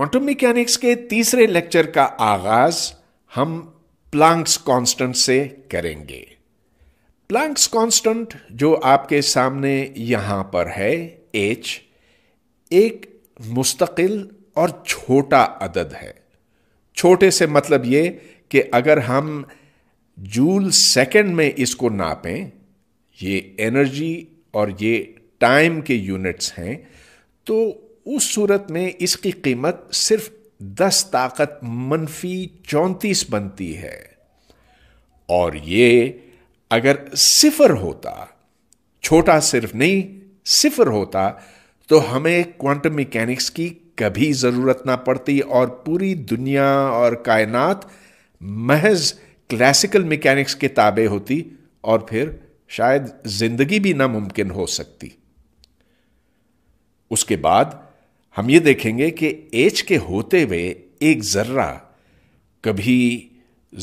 quantum mechanics के तीसरे lecture का आगाज हम प्लांक्स कांस्टेंट से करेंगे प्लांक्स कांस्टेंट जो आपके सामने यहां पर है एच एक मुस्तकिल और छोटा अदद है छोटे से मतलब ये कि अगर हम जूल सेकंड में इसको नापें ये एनर्जी और ये टाइम के यूनिट्स हैं तो उस सूरत में इसकी कीमत सिर्फ दस ताकत मनफी चौंतीस बनती है और ये अगर सिफर होता छोटा सिर्फ नहीं सिफर होता तो हमें क्वांटम मैकेनिक्स की कभी ज़रूरत ना पड़ती और पूरी दुनिया और कायनात महज क्लासिकल मैकेनिक्स के ताबे होती और फिर शायद ज़िंदगी भी नामुमकिन हो सकती उसके बाद हम ये देखेंगे कि एच के होते हुए एक जर्रा कभी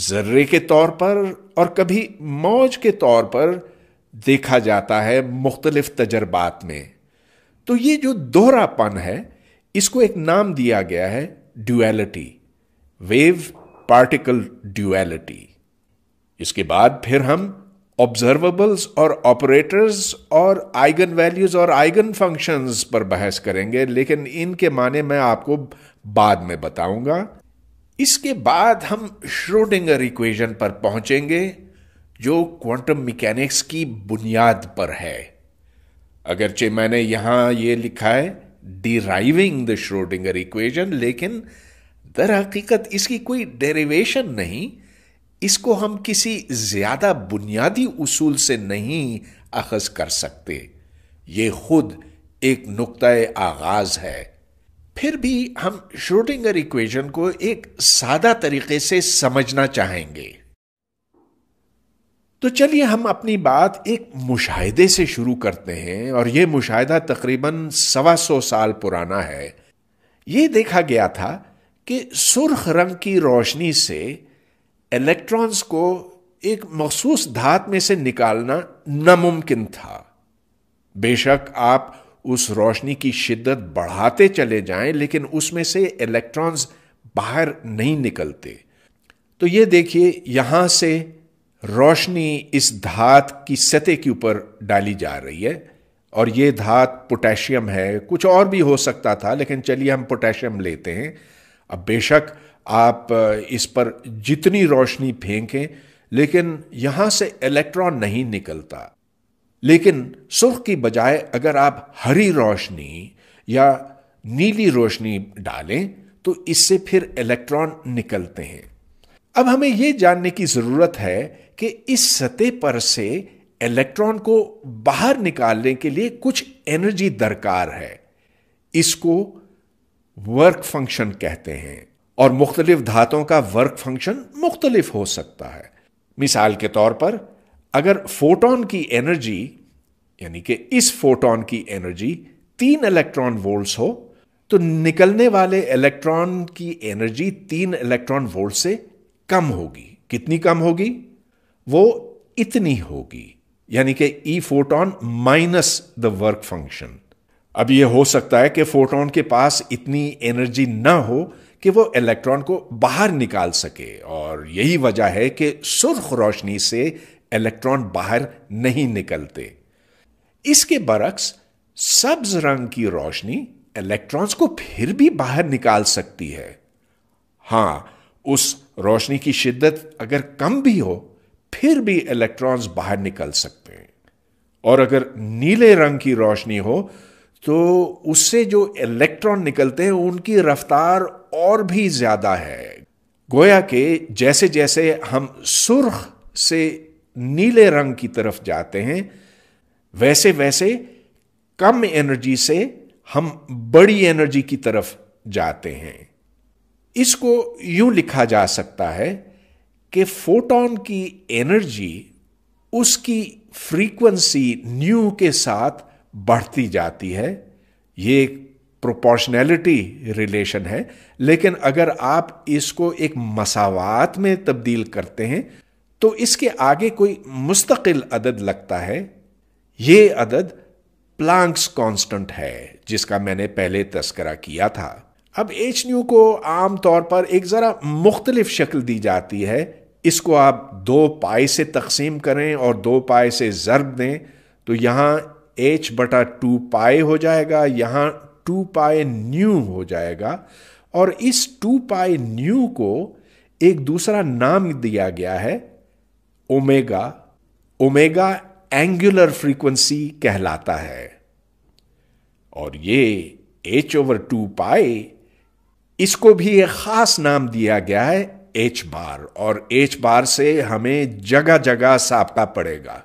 जर्रे के तौर पर और कभी मौज के तौर पर देखा जाता है मुख्तलिफ तजर्बात में तो ये जो दोहरापन है इसको एक नाम दिया गया है ड्यूएलिटी वेव पार्टिकल ड्यूएलिटी इसके बाद फिर हम ऑब्जर्वेबल्स और ऑपरेटर्स और आइगन वैल्यूज और आइगन फंक्शंस पर बहस करेंगे लेकिन इनके माने मैं आपको बाद में बताऊंगा इसके बाद हम श्रोडिंगर इक्वेशन पर पहुंचेंगे जो क्वांटम मैकेनिक्स की बुनियाद पर है अगरचे मैंने यहां ये लिखा है डिराइविंग द श्रोडिंगर इक्वेशन लेकिन दर हकीकत इसकी कोई डेरिवेशन नहीं इसको हम किसी ज्यादा बुनियादी उसूल से नहीं अखज कर सकते ये खुद एक नुक़ आगाज है फिर भी हम श्रोटिंगर इक्वेशन को एक सादा तरीके से समझना चाहेंगे तो चलिए हम अपनी बात एक मुशाहदे से शुरू करते हैं और यह मुशाहिदा तकरीबन सवा सौ साल पुराना है यह देखा गया था कि सुर्ख रंग की रोशनी से इलेक्ट्रॉन्स को एक मखसूस धात में से निकालना नामुमकिन था बेशक आप उस रोशनी की शिद्दत बढ़ाते चले जाएं लेकिन उसमें से इलेक्ट्रॉन्स बाहर नहीं निकलते तो ये देखिए यहां से रोशनी इस धात की सतह के ऊपर डाली जा रही है और ये धात पोटेशियम है कुछ और भी हो सकता था लेकिन चलिए हम पोटेशियम लेते हैं अब बेशक आप इस पर जितनी रोशनी फेंकें लेकिन यहां से इलेक्ट्रॉन नहीं निकलता लेकिन सुर्ख की बजाय अगर आप हरी रोशनी या नीली रोशनी डालें तो इससे फिर इलेक्ट्रॉन निकलते हैं अब हमें यह जानने की ज़रूरत है कि इस सतह पर से इलेक्ट्रॉन को बाहर निकालने के लिए कुछ एनर्जी दरकार है इसको वर्क फंक्शन कहते हैं और मुख्तलिफ धातों का वर्क फंक्शन मुख्तलिफ हो सकता है मिसाल के तौर पर अगर फोटोन की एनर्जी यानी कि इस फोटोन की एनर्जी तीन इलेक्ट्रॉन वोल्ट्स हो तो निकलने वाले इलेक्ट्रॉन की एनर्जी तीन इलेक्ट्रॉन वोल्ट से कम होगी कितनी कम होगी वो इतनी होगी यानी कि E photon minus the work function अब ये हो सकता है कि फोटोन के पास इतनी एनर्जी ना हो कि वो इलेक्ट्रॉन को बाहर निकाल सके और यही वजह है कि सुर्ख रोशनी से इलेक्ट्रॉन बाहर नहीं निकलते इसके बरक्स सब्ज रंग की रोशनी इलेक्ट्रॉन्स को फिर भी बाहर निकाल सकती है हां उस रोशनी की शिद्दत अगर कम भी हो फिर भी इलेक्ट्रॉन्स बाहर निकल सकते हैं और अगर नीले रंग की रोशनी हो तो उससे जो इलेक्ट्रॉन निकलते हैं उनकी रफ्तार और भी ज़्यादा है गोया के जैसे जैसे हम सुर्ख से नीले रंग की तरफ जाते हैं वैसे वैसे कम एनर्जी से हम बड़ी एनर्जी की तरफ जाते हैं इसको यूं लिखा जा सकता है कि फोटोन की एनर्जी उसकी फ्रीक्वेंसी न्यू के साथ बढ़ती जाती है ये एक प्रोपोर्शनैलिटी रिलेशन है लेकिन अगर आप इसको एक मसावत में तब्दील करते हैं तो इसके आगे कोई मुस्तकिल अदद लगता है ये अदद प्लांक्स कांस्टेंट है जिसका मैंने पहले तस्करा किया था अब एच न्यू को आम तौर पर एक ज़रा मुख्तलिफ शक्ल दी जाती है इसको आप दो पाई से तकसीम करें और दो पाई से ज़र्ब दें तो यहाँ एच बटा टू पाए हो जाएगा यहाँ टू पाए न्यू हो जाएगा और इस टू पाए न्यू को एक दूसरा नाम दिया गया है ओमेगा ओमेगा एंगुलर फ्रीक्वेंसी कहलाता है और ये एच ओवर टू पाए इसको भी एक खास नाम दिया गया है एच बार और एच बार से हमें जगह जगह साबका पड़ेगा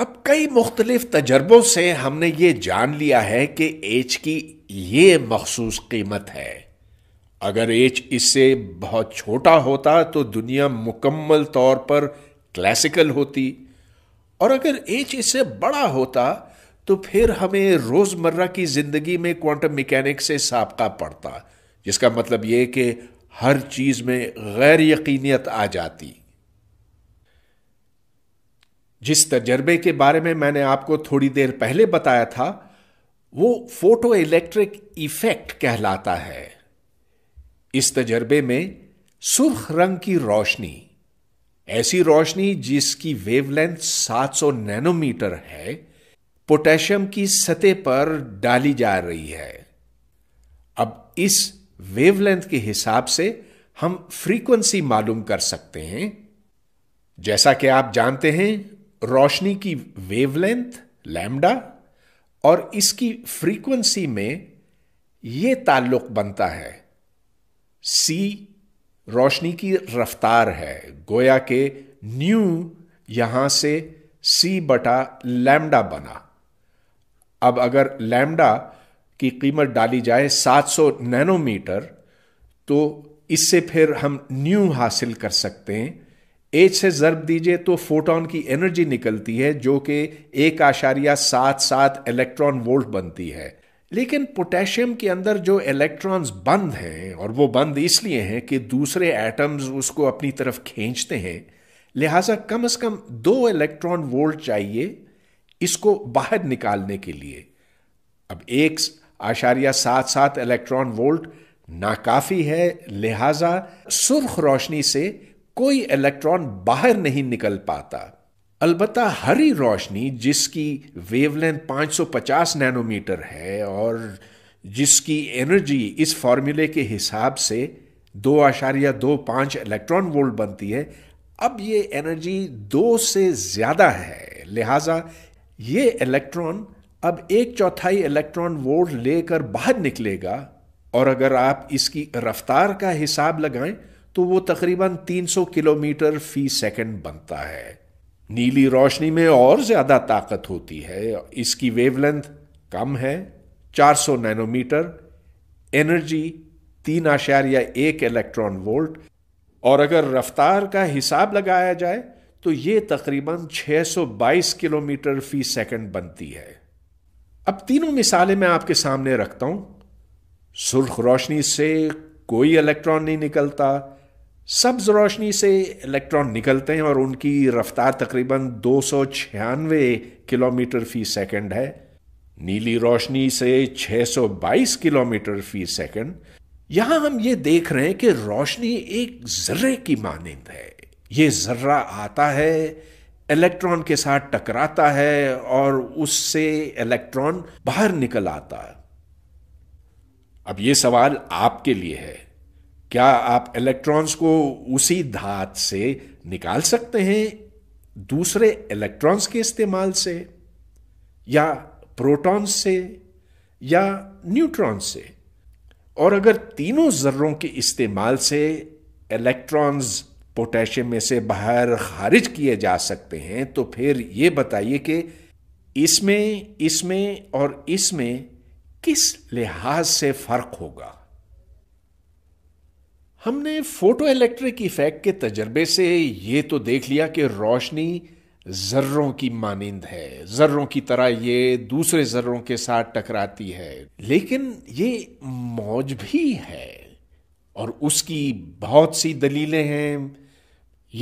अब कई मुख्तलिफ तजर्बों से हमने ये जान लिया है कि एच की ये मखसूस कीमत है अगर एच इससे बहुत छोटा होता तो दुनिया मुकम्मल तौर पर क्लासिकल होती और अगर एच इससे बड़ा होता तो फिर हमें रोज़मर्रा की ज़िंदगी में क्वांटम मैकेनिक्स से सबका पड़ता जिसका मतलब ये कि हर चीज़ में गैर यकीनियत आ जाती जिस तजर्बे के बारे में मैंने आपको थोड़ी देर पहले बताया था वो फोटो इलेक्ट्रिक इफेक्ट कहलाता है इस तजर्बे में सुर्ख रंग की रोशनी ऐसी रोशनी जिसकी वेवलेंथ 700 नैनोमीटर है पोटेशियम की सतह पर डाली जा रही है अब इस वेवलेंथ के हिसाब से हम फ्रीक्वेंसी मालूम कर सकते हैं जैसा कि आप जानते हैं रोशनी की वेवलेंथ लैम्डा और इसकी फ्रीक्वेंसी में यह ताल्लुक बनता है सी रोशनी की रफ्तार है गोया के न्यू यहां से सी बटा लैम्डा बना अब अगर लैम्डा की कीमत डाली जाए 700 नैनोमीटर तो इससे फिर हम न्यू हासिल कर सकते हैं एच से जर्ब दीजिए तो फोटोन की एनर्जी निकलती है जो कि एक आशारिया सात सात इलेक्ट्रॉन वोल्ट बनती है लेकिन पोटेशियम के अंदर जो इलेक्ट्रॉन्स बंद हैं और वो बंद इसलिए हैं कि दूसरे एटम्स उसको अपनी तरफ खींचते हैं लिहाजा कम से कम दो इलेक्ट्रॉन वोल्ट चाहिए इसको बाहर निकालने के लिए अब एक आशारिया सात सात इलेक्ट्रॉन वोल्ट नाकाफी है लिहाजा सुर्ख रोशनी से कोई इलेक्ट्रॉन बाहर नहीं निकल पाता अलबत् हरी रोशनी जिसकी वेवलेंथ 550 नैनोमीटर है और जिसकी एनर्जी इस फॉर्मूले के हिसाब से दो आशारिया दो पांच इलेक्ट्रॉन वोल्ट बनती है अब ये एनर्जी दो से ज़्यादा है लिहाजा ये इलेक्ट्रॉन अब एक चौथाई इलेक्ट्रॉन वोल्ट लेकर बाहर निकलेगा और अगर आप इसकी रफ्तार का हिसाब लगाएं तो वो तकरीबन 300 किलोमीटर फी सेकंड बनता है नीली रोशनी में और ज़्यादा ताकत होती है इसकी वेवलेंथ कम है 400 नैनोमीटर एनर्जी तीन आशार या एक इलेक्ट्रॉन वोल्ट और अगर रफ्तार का हिसाब लगाया जाए तो ये तकरीबन 622 किलोमीटर फी सेकंड बनती है अब तीनों मिसालें मैं आपके सामने रखता हूं सुर्ख रोशनी से कोई इलेक्ट्रॉन नहीं निकलता सब्ज रोशनी से इलेक्ट्रॉन निकलते हैं और उनकी रफ्तार तकरीबन दो किलोमीटर फी सेकंड है नीली रोशनी से 622 किलोमीटर फी सेकंड यहां हम ये देख रहे हैं कि रोशनी एक जर्रे की मानंद है ये जर्रा आता है इलेक्ट्रॉन के साथ टकराता है और उससे इलेक्ट्रॉन बाहर निकल आता है अब ये सवाल आपके लिए है क्या आप इलेक्ट्रॉन्स को उसी धात से निकाल सकते हैं दूसरे इलेक्ट्रॉन्स के इस्तेमाल से या प्रोटॉन्स से या न्यूट्रॉन्स से और अगर तीनों ज़र्रों के इस्तेमाल से इलेक्ट्रॉन्स पोटेशियम में से बाहर खारिज किए जा सकते हैं तो फिर ये बताइए कि इसमें इसमें और इसमें किस लिहाज से फ़र्क होगा हमने फोटो इलेक्ट्रिक इफेक्ट के तजर्बे से ये तो देख लिया कि रोशनी जर्रों की मानिंद है जर्रों की तरह ये दूसरे जर्रों के साथ टकराती है लेकिन ये मौज भी है और उसकी बहुत सी दलीलें हैं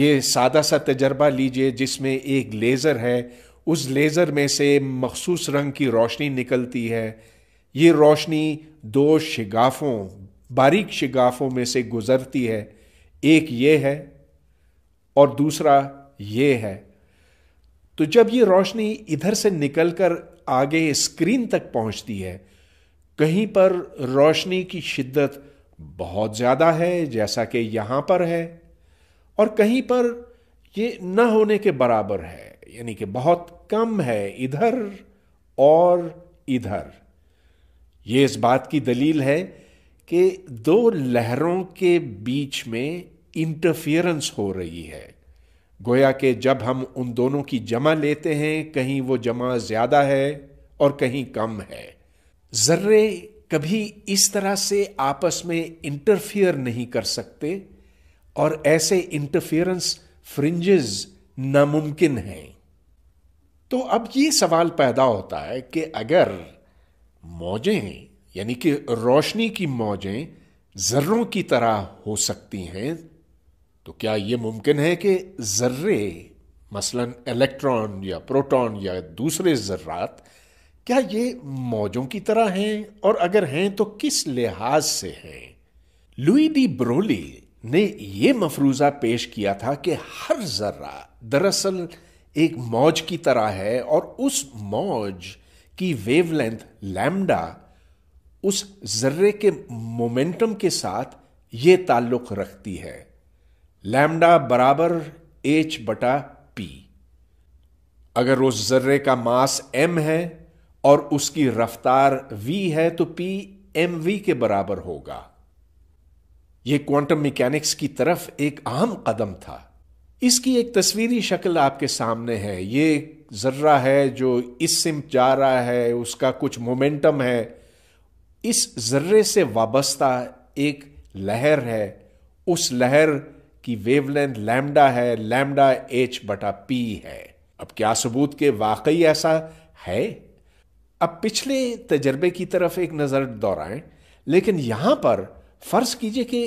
ये सादा सा तजर्बा लीजिए जिसमें एक लेज़र है उस लेज़र में से मखसूस रंग की रोशनी निकलती है ये रोशनी दो शिगाफों बारीक शिगाफों में से गुजरती है एक ये है और दूसरा ये है तो जब ये रोशनी इधर से निकलकर आगे स्क्रीन तक पहुंचती है कहीं पर रोशनी की शिद्दत बहुत ज़्यादा है जैसा कि यहां पर है और कहीं पर ये न होने के बराबर है यानी कि बहुत कम है इधर और इधर ये इस बात की दलील है कि दो लहरों के बीच में इंटरफियरेंस हो रही है गोया कि जब हम उन दोनों की जमा लेते हैं कहीं वो जमा ज़्यादा है और कहीं कम है ज़र्रे कभी इस तरह से आपस में इंटरफियर नहीं कर सकते और ऐसे इंटरफियरेंस फ्रिंजेस नामुमकिन हैं तो अब ये सवाल पैदा होता है कि अगर मौजें यानी कि रोशनी की मौजें जर्रों की तरह हो सकती हैं तो क्या ये मुमकिन है कि जर्रे मसलन इलेक्ट्रॉन या प्रोटॉन या दूसरे जर्रात क्या ये मौजों की तरह हैं और अगर हैं तो किस लिहाज से हैं लुई डी ब्रोली ने यह मफरूजा पेश किया था कि हर जर्रा दरअसल एक मौज की तरह है और उस मौज की वेवलेंथ लैम्डा उस जर्रे के मोमेंटम के साथ ये ताल्लुक रखती है लैम्डा बराबर एच बटा पी अगर उस जर्रे का मास एम है और उसकी रफ्तार वी है तो पी एम वी के बराबर होगा यह क्वांटम मैकेनिक्स की तरफ एक अहम कदम था इसकी एक तस्वीरी शक्ल आपके सामने है ये जर्रा है जो इस सिम जा रहा है उसका कुछ मोमेंटम है इस ज़र्रे से वाबस्ता एक लहर है उस लहर की वेवलेंथ लैम्डा है लैम्डा एच बटा पी है अब क्या सबूत के वाकई ऐसा है अब पिछले तजर्बे की तरफ एक नज़र दोहराएं लेकिन यहां पर फ़र्ज़ कीजिए कि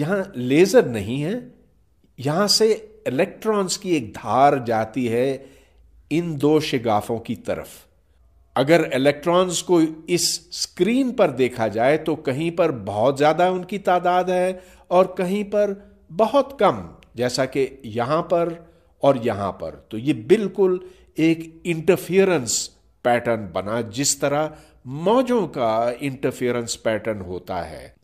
यहां लेज़र नहीं है यहां से इलेक्ट्रॉन्स की एक धार जाती है इन दो शिगाफों की तरफ अगर इलेक्ट्रॉन्स को इस स्क्रीन पर देखा जाए तो कहीं पर बहुत ज़्यादा उनकी तादाद है और कहीं पर बहुत कम जैसा कि यहाँ पर और यहाँ पर तो ये बिल्कुल एक इंटरफियरेंस पैटर्न बना जिस तरह मौजों का इंटरफियरेंस पैटर्न होता है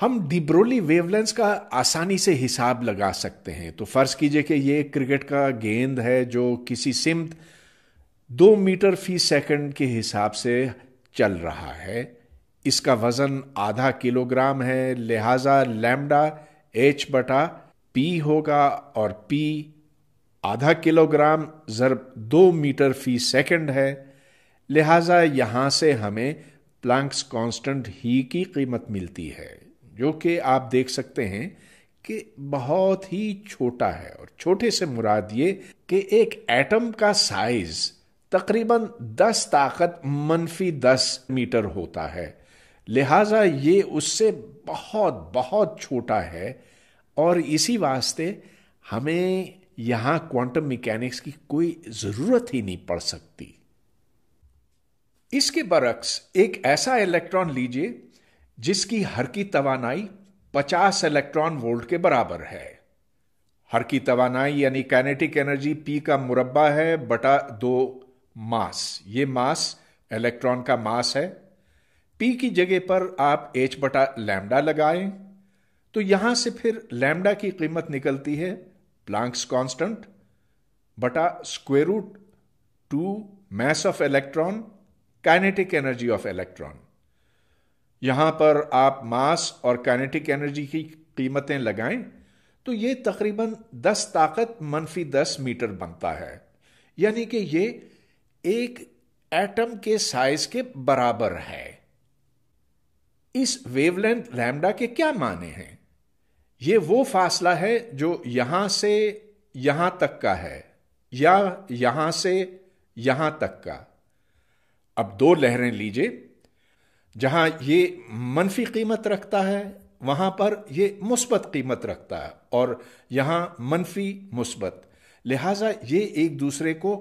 हम डिब्रोली वेवलेंस का आसानी से हिसाब लगा सकते हैं तो फर्ज कीजिए कि ये क्रिकेट का गेंद है जो किसी सिमत दो मीटर फी सेकंड के हिसाब से चल रहा है इसका वजन आधा किलोग्राम है लिहाजा लैम्डा एच बटा पी होगा और पी आधा किलोग्राम ज़रब दो मीटर फी सेकंड है लिहाजा यहां से हमें प्लांक्स कांस्टेंट ही की कीमत मिलती है जो कि आप देख सकते हैं कि बहुत ही छोटा है और छोटे से मुराद ये कि एक एटम का साइज़ तकरीबन 10 ताकत मनफी 10 मीटर होता है लिहाजा ये उससे बहुत बहुत छोटा है और इसी वास्ते हमें यहाँ क्वांटम मैकेनिक्स की कोई ज़रूरत ही नहीं पड़ सकती इसके बरक्स एक ऐसा इलेक्ट्रॉन लीजिए जिसकी हर की तवानाई 50 इलेक्ट्रॉन वोल्ट के बराबर है हर की तवानाई यानी कैनेटिक एनर्जी पी का मुरब्बा है बटा दो मास ये मास इलेक्ट्रॉन का मास है पी की जगह पर आप एच बटा लैमडा लगाएं तो यहां से फिर लैमडा की कीमत निकलती है प्लांक्स कांस्टेंट बटा square root two mass of electron kinetic energy of electron यहां पर आप मास और काइनेटिक एनर्जी की कीमतें लगाएं तो ये तकरीबन 10 ताकत मनफी 10 मीटर बनता है यानी कि ये एक एटम के साइज के बराबर है इस वेवलेंथ लैम्डा के क्या माने हैं ये वो फासला है जो यहां से यहां तक का है या यहां से यहां तक का अब दो लहरें लीजिए जहां ये मनफी कीमत रखता है वहां पर ये मुस्बत कीमत रखता है और यहां मनफी मुस्बत लिहाजा ये एक दूसरे को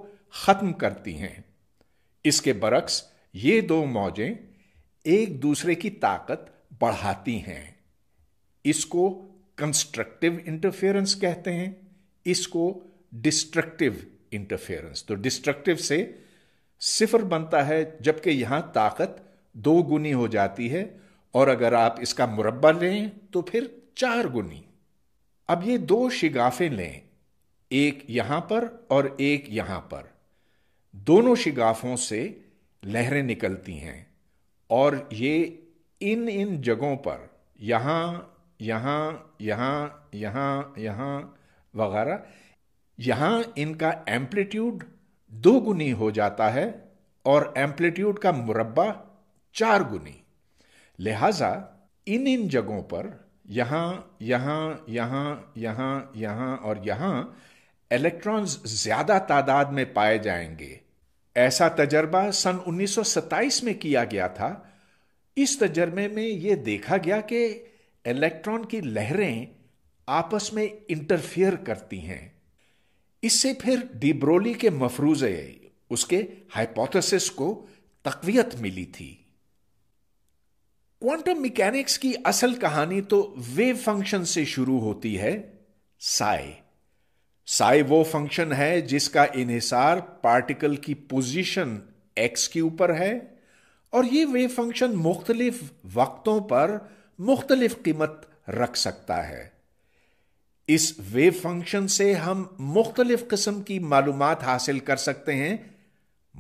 ख़त्म करती हैं इसके बरक्स ये दो मौजें एक दूसरे की ताकत बढ़ाती हैं इसको कंस्ट्रक्टिव इंटरफेरेंस कहते हैं इसको डिस्ट्रक्टिव इंटरफेरेंस तो डिस्ट्रक्टिव से सिफर बनता है जबकि यहां ताकत दो गुनी हो जाती है और अगर आप इसका मुरब्बा लें तो फिर चार गुनी अब ये दो शिगाफे लें एक यहां पर और एक यहां पर दोनों शिगाफों से लहरें निकलती हैं और ये इन इन जगहों पर यहाँ यहाँ यहाँ यहाँ यहाँ वगैरह यहाँ इनका एम्पलीट्यूड दो गुनी हो जाता है और एम्पलीट्यूड का मुरबा चार गुनी लिहाजा इन इन जगहों पर यहाँ यहाँ यहाँ यहाँ यहाँ और यहाँ इलेक्ट्रॉन्स ज़्यादा तादाद में पाए जाएंगे ऐसा तजर्बा सन 1927 में किया गया था इस तजर्बे में यह देखा गया कि इलेक्ट्रॉन की लहरें आपस में इंटरफियर करती हैं इससे फिर डिब्रोली के मफरूजे उसके हाइपोथेसिस को तकवीत मिली थी क्वांटम मैकेनिक्स की असल कहानी तो वेव फंक्शन से शुरू होती है साय साई वो फंक्शन है जिसका इनहिसार पार्टिकल की पोजीशन एक्स के ऊपर है और ये वे फंक्शन मुख्तलिफ वक्तों पर मुख्तलिफ कीमत रख सकता है इस वेव फंक्शन से हम मुख्तलिफ किस्म की मालूम हासिल कर सकते हैं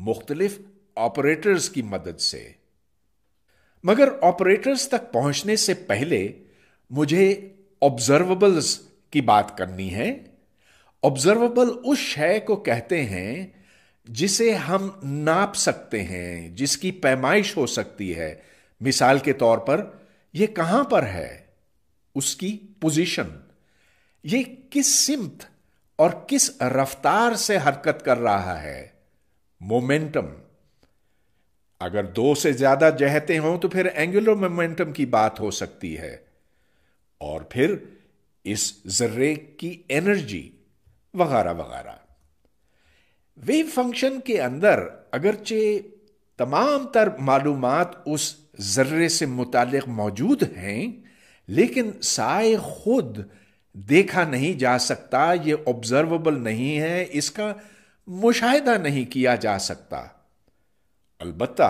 मुख्तलिफ ऑपरेटर्स की मदद से मगर ऑपरेटर्स तक पहुंचने से पहले मुझे ऑब्जर्वेबल्स की बात करनी है ऑब्जर्वेबल उस शय को कहते हैं जिसे हम नाप सकते हैं जिसकी पैमाइश हो सकती है मिसाल के तौर पर यह कहां पर है उसकी पोजीशन यह किस सिमत और किस रफ्तार से हरकत कर रहा है मोमेंटम अगर दो से ज्यादा जहते हो तो फिर एंगुलर मोमेंटम की बात हो सकती है और फिर इस जर्रे की एनर्जी वगैरह वगैरह वेव फंक्शन के अंदर अगरचे तमाम तर मालूम उस ज़र्रे से मुतल मौजूद हैं लेकिन साय खुद देखा नहीं जा सकता ये ऑब्जर्वेबल नहीं है इसका मुशाहिदा नहीं किया जा सकता अलबत्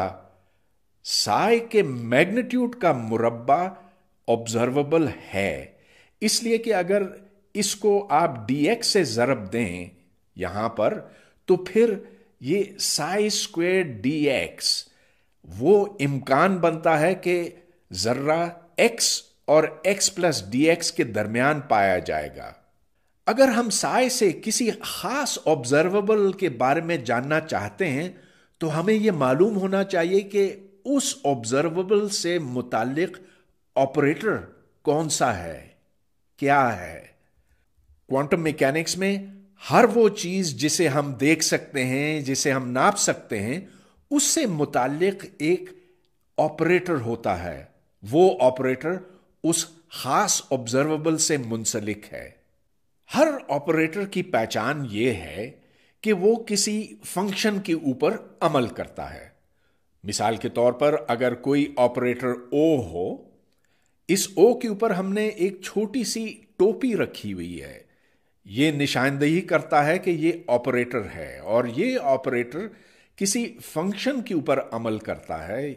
साय के मैग्नीट्यूड का मुरबा ऑब्जर्वेबल है इसलिए कि अगर इसको आप dx से ज़रब दें यहां पर तो फिर ये साई स्क्वेयर dx वो इम्कान बनता है कि ज़र्रा x और x प्लस dx के दरमियान पाया जाएगा अगर हम साय से किसी खास ऑब्जर्वेबल के बारे में जानना चाहते हैं तो हमें यह मालूम होना चाहिए कि उस ऑब्जर्वेबल से मुतालिक ऑपरेटर कौन सा है क्या है क्वांटम मैकेनिक्स में हर वो चीज़ जिसे हम देख सकते हैं जिसे हम नाप सकते हैं उससे मुतालिक एक ऑपरेटर होता है वो ऑपरेटर उस खास ऑब्जर्वेबल से मुंसलिक है हर ऑपरेटर की पहचान ये है कि वो किसी फंक्शन के ऊपर अमल करता है मिसाल के तौर पर अगर कोई ऑपरेटर ओ हो इस ओ के ऊपर हमने एक छोटी सी टोपी रखी हुई है ये निशानदेही करता है कि ये ऑपरेटर है और ये ऑपरेटर किसी फंक्शन के ऊपर अमल करता है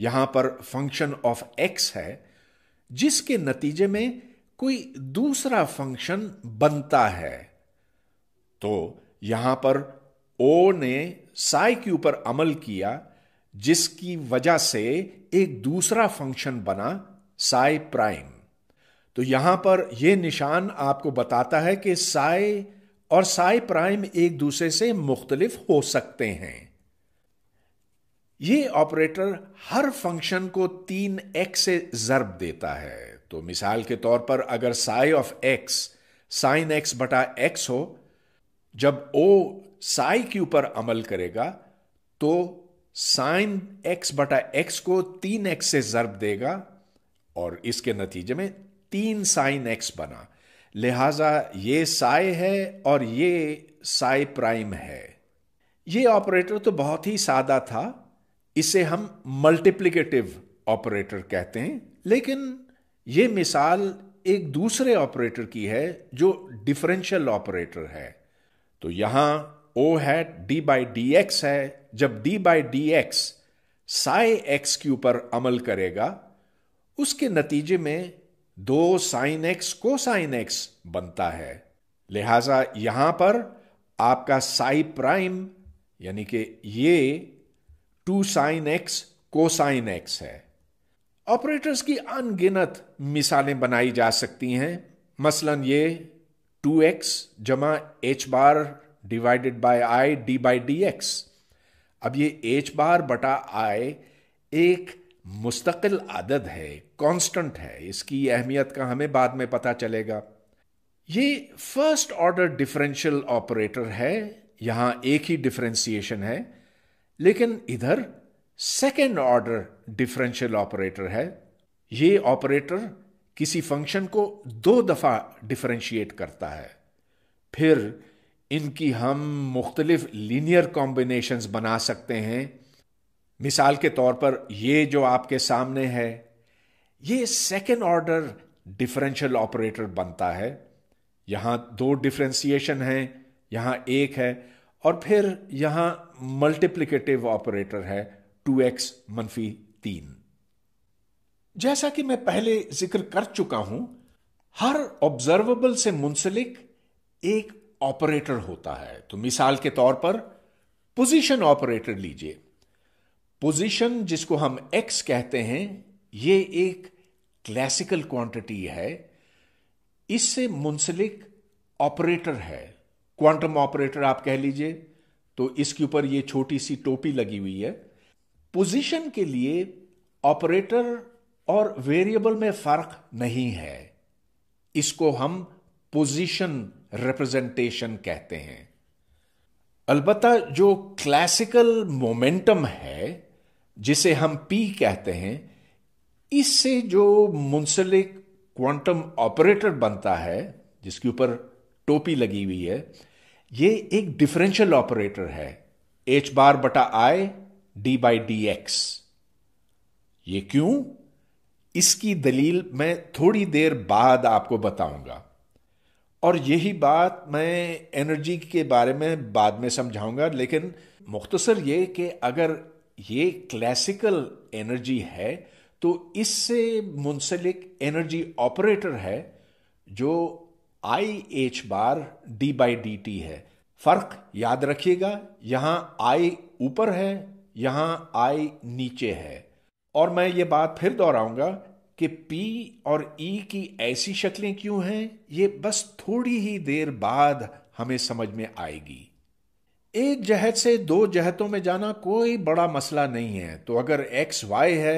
यहां पर फंक्शन ऑफ एक्स है जिसके नतीजे में कोई दूसरा फंक्शन बनता है तो यहां पर ओ ने साई के ऊपर अमल किया जिसकी वजह से एक दूसरा फंक्शन बना साई प्राइम तो यहां पर यह निशान आपको बताता है कि साय और साय प्राइम एक दूसरे से मुख्तलिफ हो सकते हैं ये ऑपरेटर हर फंक्शन को तीन एक्स से जर्ब देता है तो मिसाल के तौर पर अगर psi of x sine x बटा एक्स हो जब ओ साय के ऊपर अमल करेगा तो साइन एक्स बटा एक्स को तीन एक्स से जर्ब देगा और इसके नतीजे में तीन साइन एक्स बना लिहाजा ये साय है और ये साय प्राइम है ये ऑपरेटर तो बहुत ही सादा था इसे हम मल्टीप्लीकेटिव ऑपरेटर कहते हैं लेकिन ये मिसाल एक दूसरे ऑपरेटर की है जो डिफरेंशियल ऑपरेटर है तो यहां ओ है डी बाई डी एक्स है जब d by d x psi x के ऊपर अमल करेगा उसके नतीजे में दो साइन एक्स को साइन एक्स बनता है लिहाजा यहां पर आपका साई प्राइम यानी कि ये टू साइन एक्स को साइन एक्स है ऑपरेटर्स की अनगिनत मिसालें बनाई जा सकती हैं मसलन ये टू एक्स जमा h bar divided by i d by d x अब ये एच बार बटा आई एक मुस्तकिल आदत है कांस्टेंट है इसकी अहमियत का हमें बाद में पता चलेगा ये फर्स्ट ऑर्डर डिफरेंशियल ऑपरेटर है यहां एक ही डिफरेंसिएशन है लेकिन इधर सेकेंड ऑर्डर डिफरेंशियल ऑपरेटर है ये ऑपरेटर किसी फंक्शन को दो दफ़ा डिफरेंशिएट करता है फिर इनकी हम मुख्तलिफ लीनियर कॉम्बिनेशंस बना सकते हैं मिसाल के तौर पर ये जो आपके सामने है ये सेकेंड ऑर्डर डिफरेंशियल ऑपरेटर बनता है यहां दो डिफ्रेंसिएशन है यहां एक है और फिर यहां मल्टीप्लीकेटिव ऑपरेटर है टू एक्स मनफी तीन जैसा कि मैं पहले जिक्र कर चुका हूं हर ऑब्जर्वेबल से मुंसलिक एक ऑपरेटर होता है तो मिसाल के तौर पर पोजीशन ऑपरेटर लीजिए पोजीशन जिसको हम एक्स कहते हैं ये एक क्लासिकल क्वांटिटी है इससे मुंसलिक ऑपरेटर है क्वांटम ऑपरेटर आप कह लीजिए तो इसके ऊपर ये छोटी सी टोपी लगी हुई है पोजीशन के लिए ऑपरेटर और वेरिएबल में फर्क नहीं है इसको हम पोजीशन रिप्रेजेंटेशन कहते हैं अलबत्ता जो क्लासिकल मोमेंटम है जिसे हम पी कहते हैं इससे जो मुंसलिक क्वांटम ऑपरेटर बनता है जिसके ऊपर टोपी लगी हुई है ये एक डिफरेंशियल ऑपरेटर है एच बार बटा i d by d x ये क्यों इसकी दलील मैं थोड़ी देर बाद आपको बताऊंगा और यही बात मैं एनर्जी के बारे में बाद में समझाऊंगा लेकिन मुख्तसर ये कि अगर ये क्लासिकल एनर्जी है तो इससे मुंसलिक एनर्जी ऑपरेटर है जो i h bar d by d t है फर्क याद रखिएगा यहां आई ऊपर है यहां आई नीचे है और मैं ये बात फिर दोहराऊंगा कि पी और ई e की ऐसी शक्लें क्यों हैं ये बस थोड़ी ही देर बाद हमें समझ में आएगी एक जहत से दो जहतों में जाना कोई बड़ा मसला नहीं है तो अगर एक्स वाई है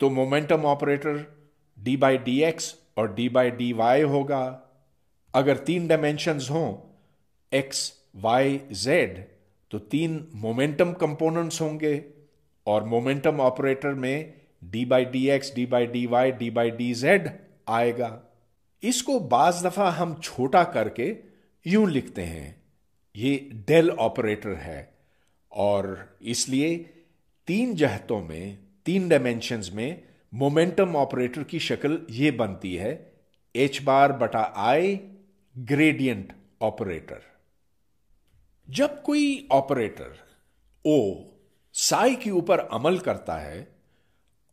तो momentum operator d by d x और डी बाई डी वाई होगा अगर तीन डायमेंशन हो एक्स वाई जेड तो तीन मोमेंटम कंपोनेंट्स होंगे और मोमेंटम ऑपरेटर में d by d x d by d y d by d z आएगा इसको बाज दफा हम छोटा करके यूं लिखते हैं ये डेल ऑपरेटर है और इसलिए तीन जहतों में तीन डायमेंशंस में मोमेंटम ऑपरेटर की शक्ल ये बनती है एच बार बटा आई ग्रेडियंट ऑपरेटर जब कोई ऑपरेटर ओ साई के ऊपर अमल करता है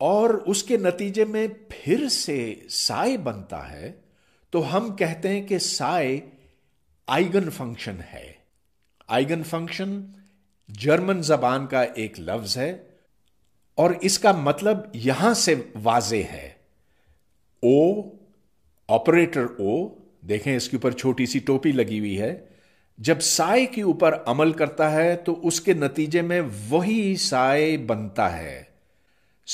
और उसके नतीजे में फिर से साय बनता है तो हम कहते हैं कि साय आइगन फंक्शन है आइगन फंक्शन जर्मन जबान का एक लफ्ज है और इसका मतलब यहां से वाजे है ओ ऑपरेटर ओ देखें इसके ऊपर छोटी सी टोपी लगी हुई है जब साय के ऊपर अमल करता है तो उसके नतीजे में वही साय बनता है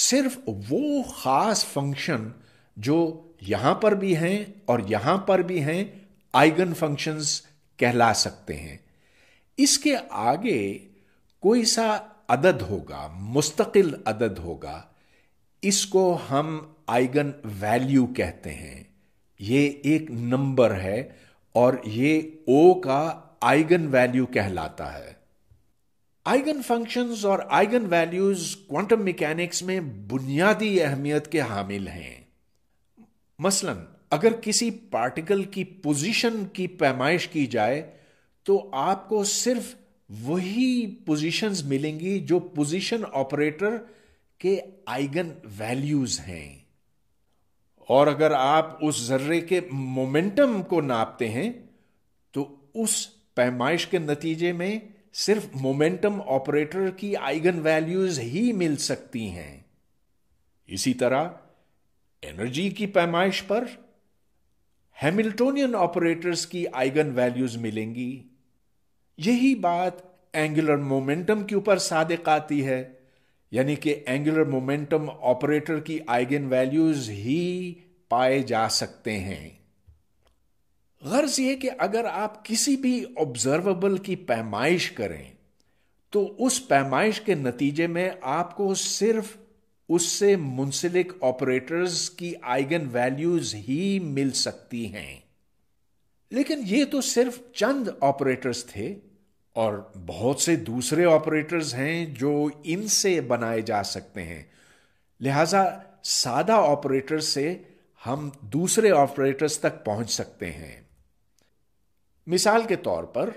सिर्फ वो खास फंक्शन जो यहां पर भी हैं और यहां पर भी हैं आइगन फंक्शंस कहला सकते हैं इसके आगे कोई सा अदद होगा मुस्तकिल अदद होगा इसको हम आइगन वैल्यू कहते हैं ये एक नंबर है और ये ओ का आइगन वैल्यू कहलाता है आइगन फंक्शंस और आइगन वैल्यूज क्वांटम मैकेनिक्स में बुनियादी अहमियत के हामिल हैं मसलन अगर किसी पार्टिकल की पोजीशन की पैमाइश की जाए तो आपको सिर्फ वही पोजीशंस मिलेंगी जो पोजीशन ऑपरेटर के आइगन वैल्यूज हैं और अगर आप उस जर्रे के मोमेंटम को नापते हैं तो उस पैमाइश के नतीजे में सिर्फ मोमेंटम ऑपरेटर की आइगन वैल्यूज ही मिल सकती हैं इसी तरह एनर्जी की पैमाइश पर हैमिल्टोनियन ऑपरेटर्स की आइगन वैल्यूज मिलेंगी यही बात एंगुलर मोमेंटम के ऊपर सादक आती है यानी कि एंगुलर मोमेंटम ऑपरेटर की आइगन वैल्यूज ही पाए जा सकते हैं गर्ज यह कि अगर आप किसी भी ऑब्जर्वेबल की पैमाइश करें तो उस पैमाइश के नतीजे में आपको सिर्फ उससे मुंसलिक ऑपरेटर्स की आइगन वैल्यूज ही मिल सकती हैं लेकिन ये तो सिर्फ चंद ऑपरेटर्स थे और बहुत से दूसरे ऑपरेटर्स हैं जो इनसे बनाए जा सकते हैं लिहाजा सादा ऑपरेटर से हम दूसरे ऑपरेटर्स तक पहुंच सकते हैं मिसाल के तौर पर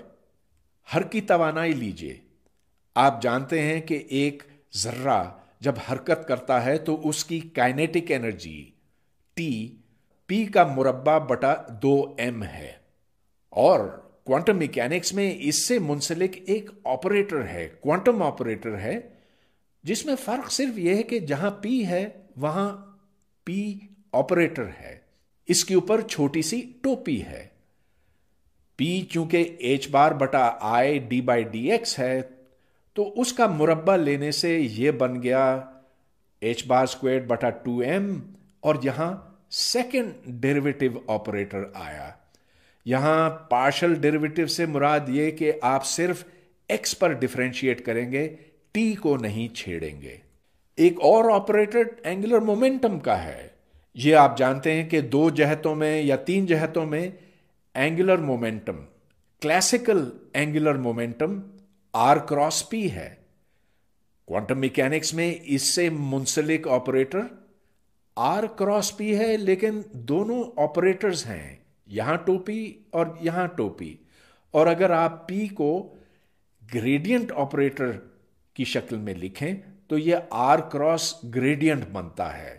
हर की तवानाई लीजिए आप जानते हैं कि एक जर्रा जब हरकत करता है तो उसकी काइनेटिक एनर्जी टी पी का मुरब्बा बटा दो एम है और क्वांटम मैकेनिक्स में इससे मुंसलिक एक ऑपरेटर है क्वांटम ऑपरेटर है जिसमें फ़र्क सिर्फ यह है कि जहां पी है वहां पी ऑपरेटर है इसके ऊपर छोटी सी टोपी है पी चूंकि एच बार बटा i d by d x है तो उसका मुरब्बा लेने से यह बन गया एच बार स्क्वेड बटा टू एम और यहां सेकेंड डेरिवेटिव ऑपरेटर आया यहाँ पार्शल डेरिवेटिव से मुराद ये कि आप सिर्फ एक्स पर डिफ्रेंशिएट करेंगे टी को नहीं छेड़ेंगे एक और ऑपरेटर एंगुलर मोमेंटम का है ये आप जानते हैं कि दो जहतों में या तीन जहतों में angular momentum classical angular momentum r cross p है क्वांटम मैकेनिक्स में इससे मुंसलिक ऑपरेटर आर क्रॉस पी है लेकिन दोनों ऑपरेटर्स हैं यहाँ टोपी और यहाँ टोपी और अगर आप पी को ग्रेडियंट ऑपरेटर की शक्ल में लिखें तो ये आर क्रॉस ग्रेडियंट बनता है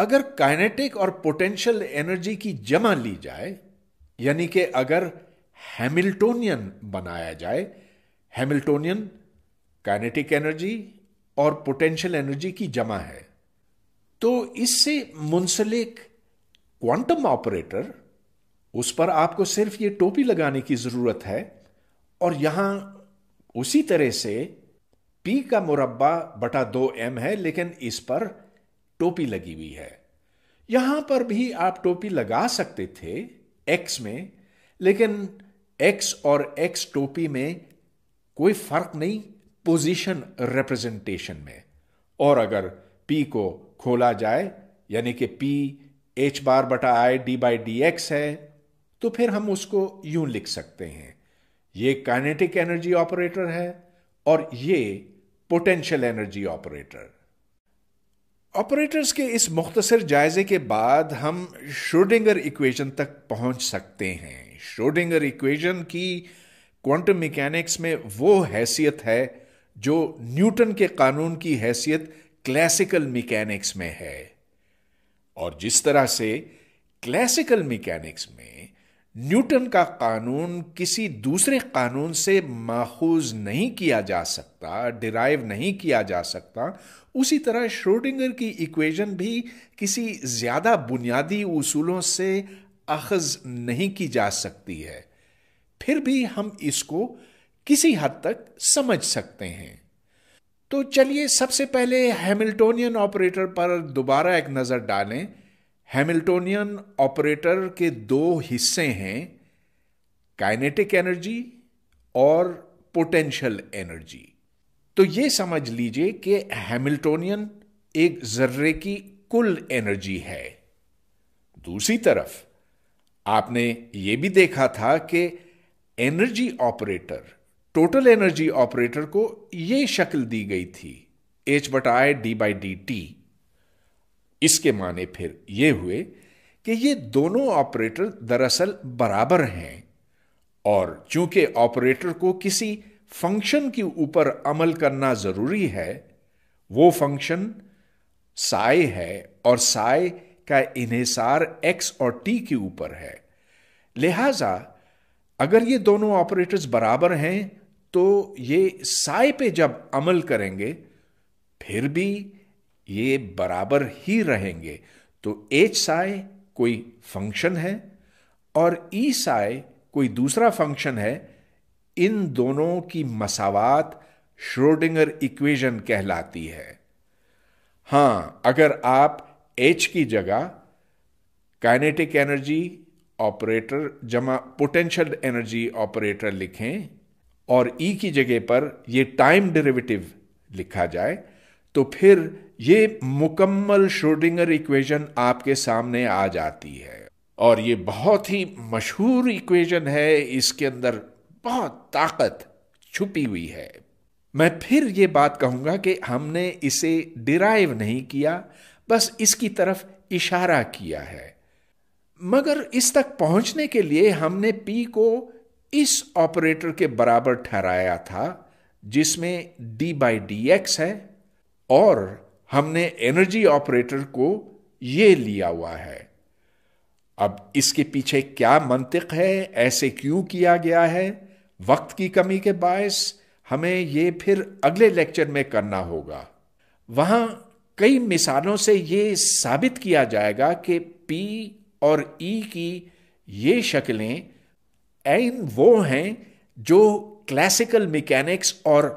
अगर काइनेटिक और पोटेंशियल एनर्जी की जमा ली जाए यानी कि अगर हैमिल्टोनियन बनाया जाए हैमिल्टोनियन काइनेटिक एनर्जी और पोटेंशियल एनर्जी की जमा है तो इससे मुंसलिक क्वांटम ऑपरेटर उस पर आपको सिर्फ ये टोपी लगाने की ज़रूरत है और यहाँ उसी तरह से पी का मुरब्बा बटा दो एम है लेकिन इस पर टोपी लगी हुई है यहाँ पर भी आप टोपी लगा सकते थे एक्स में लेकिन एक्स और एक्स टोपी में कोई फर्क नहीं पोजीशन रिप्रेजेंटेशन में और अगर पी को खोला जाए यानी कि पी एच बार बटा i d by d x है तो फिर हम उसको यूं लिख सकते हैं ये काइनेटिक एनर्जी ऑपरेटर है और ये पोटेंशियल एनर्जी ऑपरेटर ऑपरेटर्स के इस मुख्तसर जायजे के बाद हम श्रोडिंगर इक्वेशन तक पहुंच सकते हैं श्रोडिंगर इक्वेशन की क्वांटम मैकेनिक्स में वो हैसियत है जो न्यूटन के कानून की हैसियत क्लासिकल मैकेनिक्स में है और जिस तरह से क्लासिकल मैकेनिक्स में न्यूटन का कानून किसी दूसरे कानून से माखूज नहीं किया जा सकता डिराइव नहीं किया जा सकता उसी तरह श्रोडिंगर की इक्वेशन भी किसी ज़्यादा बुनियादी उसूलों से अखज नहीं की जा सकती है फिर भी हम इसको किसी हद तक समझ सकते हैं तो चलिए सबसे पहले हैमिल्टोनियन ऑपरेटर पर दोबारा एक नज़र डालें हैमिल्टोनियन ऑपरेटर के दो हिस्से हैं काइनेटिक एनर्जी और पोटेंशियल एनर्जी तो ये समझ लीजिए कि हैमिल्टोनियन एक जर्रे की कुल एनर्जी है दूसरी तरफ आपने ये भी देखा था कि energy operator total energy operator को ये शक्ल दी गई थी एच बटा i d by d t इसके माने फिर ये हुए कि ये दोनों ऑपरेटर दरअसल बराबर हैं और चूंकि ऑपरेटर को किसी फंक्शन के ऊपर अमल करना जरूरी है वो फंक्शन साय है और साय का इन्हसार एक्स और टी के ऊपर है लिहाजा अगर ये दोनों ऑपरेटर्स बराबर हैं तो ये साय पे जब अमल करेंगे फिर भी ये बराबर ही रहेंगे तो एच साय कोई फंक्शन है और ई साय कोई दूसरा फंक्शन है इन दोनों की मसावात श्रोडिंगर इक्वेशन कहलाती है हां अगर आप एच की जगह काइनेटिक एनर्जी ऑपरेटर जमा पोटेंशियल एनर्जी ऑपरेटर लिखें और ई e की जगह पर यह टाइम डेरिवेटिव लिखा जाए तो फिर ये मुकम्मल श्रोडिंगर इक्वेशन आपके सामने आ जाती है और ये बहुत ही मशहूर इक्वेशन है इसके अंदर बहुत ताकत छुपी हुई है मैं फिर ये बात कहूंगा कि हमने इसे डिराइव नहीं किया बस इसकी तरफ इशारा किया है मगर इस तक पहुंचने के लिए हमने पी को इस ऑपरेटर के बराबर ठहराया था जिसमें d बाई डी एक्स है और हमने एनर्जी ऑपरेटर को ये लिया हुआ है अब इसके पीछे क्या मंतिक है ऐसे क्यों किया गया है वक्त की कमी के बायस हमें ये फिर अगले लेक्चर में करना होगा वहां कई मिसालों से ये साबित किया जाएगा कि पी और ई e की ये शक्लें एन वो हैं जो क्लासिकल मैकेनिक्स और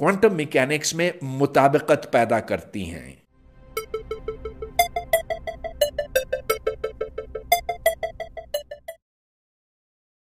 क्वांटम मैकेनिक्स में मुताबिकत पैदा करती हैं